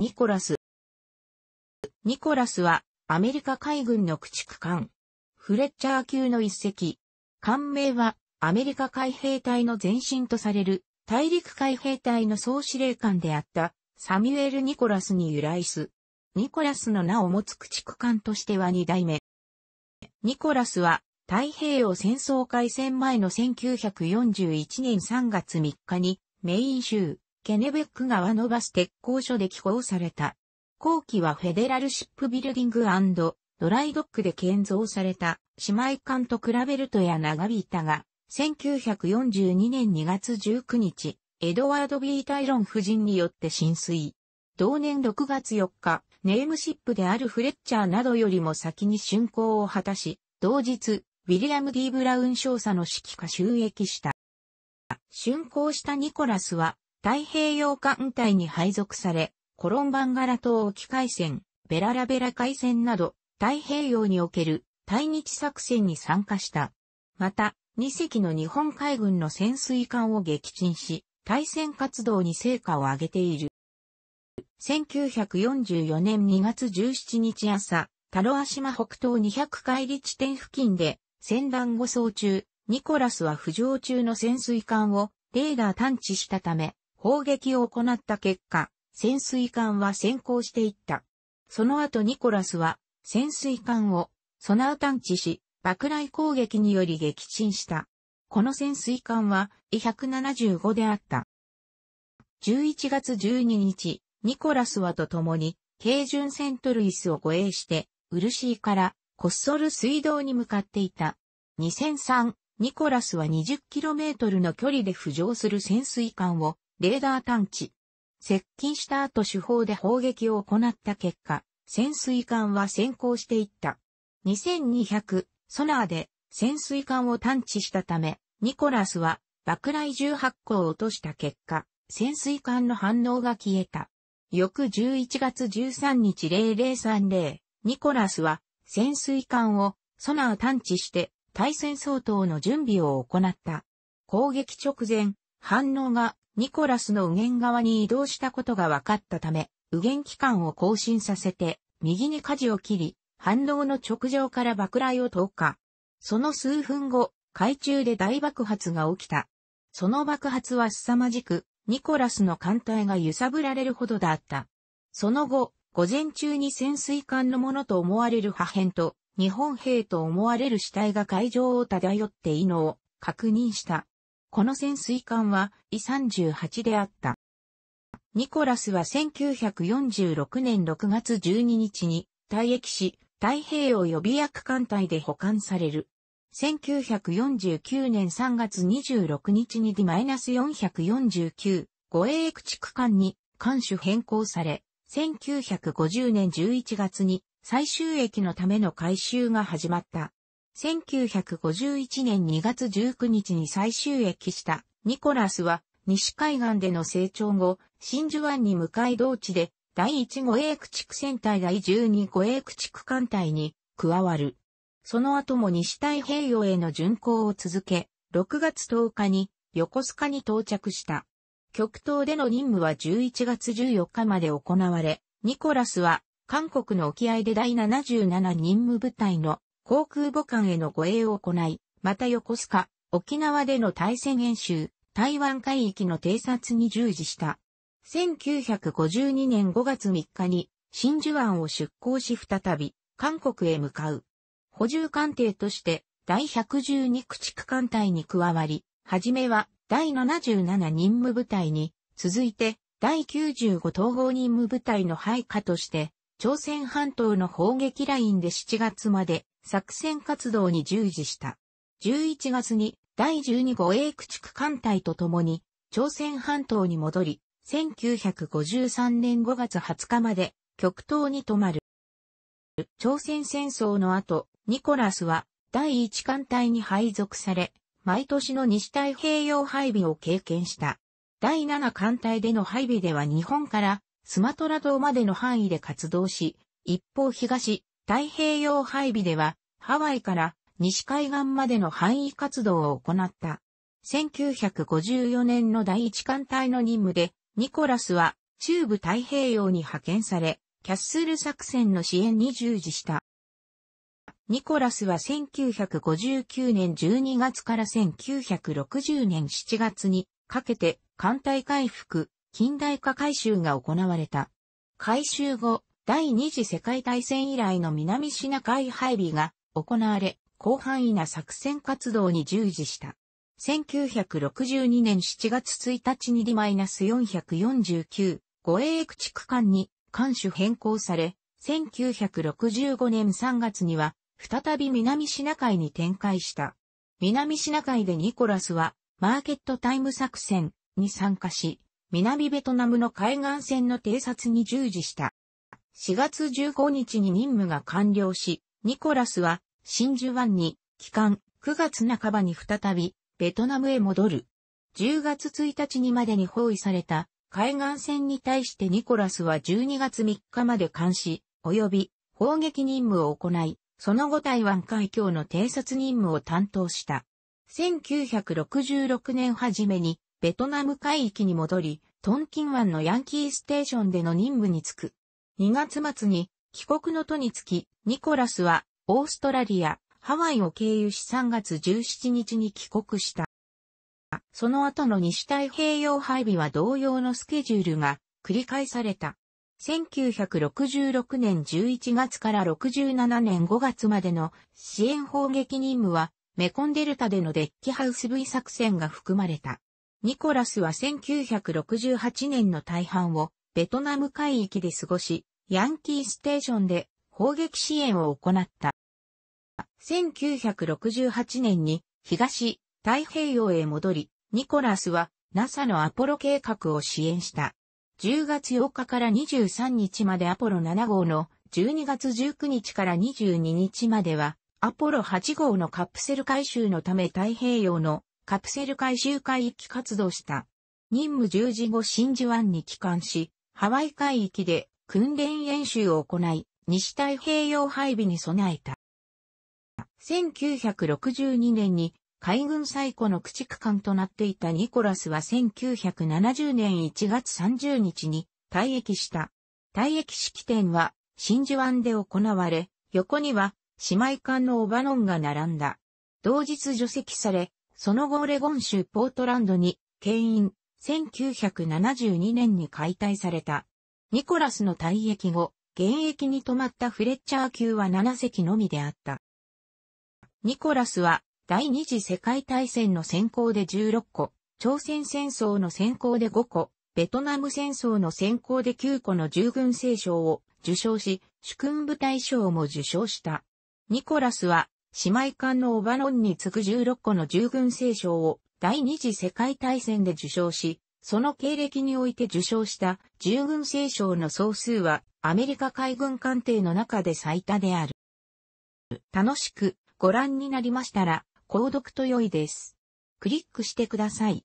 ニコラス。ニコラスは、アメリカ海軍の駆逐艦。フレッチャー級の一隻。艦名は、アメリカ海兵隊の前身とされる、大陸海兵隊の総司令官であった、サミュエル・ニコラスに由来す。ニコラスの名を持つ駆逐艦としては二代目。ニコラスは、太平洋戦争開戦前の1941年3月3日に、メイン州、ケネベック川のバス鉄工所で寄港された。後期はフェデラルシップビルディングドライドックで建造された姉妹艦と比べるとや長引いたが、1942年2月19日、エドワード・ B・ タイロン夫人によって浸水。同年6月4日、ネームシップであるフレッチャーなどよりも先に竣工を果たし、同日、ウィリアム・ D・ ブラウン少佐の指揮下収益した。竣工したニコラスは、太平洋艦隊に配属され、コロンバンガラ島沖海戦、ベララベラ海戦など、太平洋における対日作戦に参加した。また、2隻の日本海軍の潜水艦を撃沈し、対戦活動に成果を上げている。1944年2月17日朝、タロア島北東200海里地点付近で、戦団護送中、ニコラスは浮上中の潜水艦をレーダー探知したため、砲撃を行った結果、潜水艦は先行していった。その後ニコラスは潜水艦をソナー探知し、爆雷攻撃により撃沈した。この潜水艦は E175 であった。11月12日、ニコラスはと共に、軽巡セントルイスを護衛して、ウルシーからコッソル水道に向かっていた。2003、ニコラスは 20km の距離で浮上する潜水艦をレーダー探知。接近した後手法で砲撃を行った結果、潜水艦は先行していった。2200、ソナーで潜水艦を探知したため、ニコラスは爆雷18個を落とした結果、潜水艦の反応が消えた。翌11月13日0030、ニコラスは潜水艦をソナー探知して対戦相当の準備を行った。攻撃直前、反応がニコラスの右舷側に移動したことが分かったため、右舷機関を更新させて、右に舵を切り、反動の直上から爆雷を投下。その数分後、海中で大爆発が起きた。その爆発は凄まじく、ニコラスの艦隊が揺さぶられるほどだった。その後、午前中に潜水艦のものと思われる破片と、日本兵と思われる死体が海上を漂っていいのを確認した。この潜水艦は、イ38であった。ニコラスは1946年6月12日に退役し、太平洋予備役艦隊で保管される。1949年3月26日に D-449 護衛駆逐艦に艦種変更され、1950年11月に最終駅のための改修が始まった。1951年2月19日に最終駅したニコラスは西海岸での成長後、真珠湾に向かい同地で第1護衛駆逐戦隊第12護衛駆逐艦隊に加わる。その後も西太平洋への巡航を続け、6月10日に横須賀に到着した。極東での任務は11月14日まで行われ、ニコラスは韓国の沖合で第77任務部隊の航空母艦への護衛を行い、また横須賀、沖縄での対戦演習、台湾海域の偵察に従事した。1952年5月3日に真珠湾を出港し再び韓国へ向かう。補充艦艇として第112駆逐艦隊に加わり、はじめは第77任務部隊に、続いて第95統合任務部隊の配下として、朝鮮半島の砲撃ラインで7月まで作戦活動に従事した。11月に第12号英駆逐艦隊と共に朝鮮半島に戻り、1953年5月20日まで極東に泊まる。朝鮮戦争の後、ニコラスは第1艦隊に配属され、毎年の西太平洋配備を経験した。第7艦隊での配備では日本からスマトラ島までの範囲で活動し、一方東太平洋配備ではハワイから西海岸までの範囲活動を行った。1954年の第一艦隊の任務で、ニコラスは中部太平洋に派遣され、キャッスル作戦の支援に従事した。ニコラスは1959年12月から1960年7月にかけて艦隊回復、近代化改修が行われた。改修後、第二次世界大戦以来の南シナ海配備が行われ、広範囲な作戦活動に従事した。1962年7月1日に D-449 護衛駆逐艦に艦首変更され、1965年3月には再び南シナ海に展開した。南シナ海でニコラスはマーケットタイム作戦に参加し、南ベトナムの海岸線の偵察に従事した。4月15日に任務が完了し、ニコラスは真珠湾に帰還9月半ばに再びベトナムへ戻る。10月1日にまでに包囲された海岸線に対してニコラスは12月3日まで監視及び砲撃任務を行い、その後台湾海峡の偵察任務を担当した。1966年初めにベトナム海域に戻り、トンキン湾のヤンキーステーションでの任務に就く。2月末に帰国の途につき、ニコラスは、オーストラリア、ハワイを経由し3月17日に帰国した。その後の西太平洋配備は同様のスケジュールが繰り返された。1966年11月から67年5月までの支援砲撃任務は、メコンデルタでのデッキハウス V 作戦が含まれた。ニコラスは1968年の大半をベトナム海域で過ごし、ヤンキーステーションで砲撃支援を行った。1968年に東太平洋へ戻り、ニコラスは NASA のアポロ計画を支援した。10月8日から23日までアポロ7号の12月19日から22日まではアポロ8号のカプセル回収のため太平洋のカプセル回収海域活動した。任務十字後真珠湾に帰還し、ハワイ海域で訓練演習を行い、西太平洋配備に備えた。1962年に海軍最古の駆逐艦となっていたニコラスは1970年1月30日に退役した。退役式典は真珠湾で行われ、横には姉妹艦のオバノンが並んだ。同日除籍され、その後オレゴン州ポートランドに、牽引、1972年に解体された。ニコラスの退役後、現役に止まったフレッチャー級は7隻のみであった。ニコラスは第二次世界大戦の先行で16個、朝鮮戦争の先行で5個、ベトナム戦争の先行で9個の従軍聖賞を受賞し、主君部隊賞も受賞した。ニコラスは、姉妹艦のオバロンに次ぐ16個の従軍聖賞を第二次世界大戦で受賞し、その経歴において受賞した従軍聖賞の総数はアメリカ海軍艦艇の中で最多である。楽しくご覧になりましたら、購読と良いです。クリックしてください。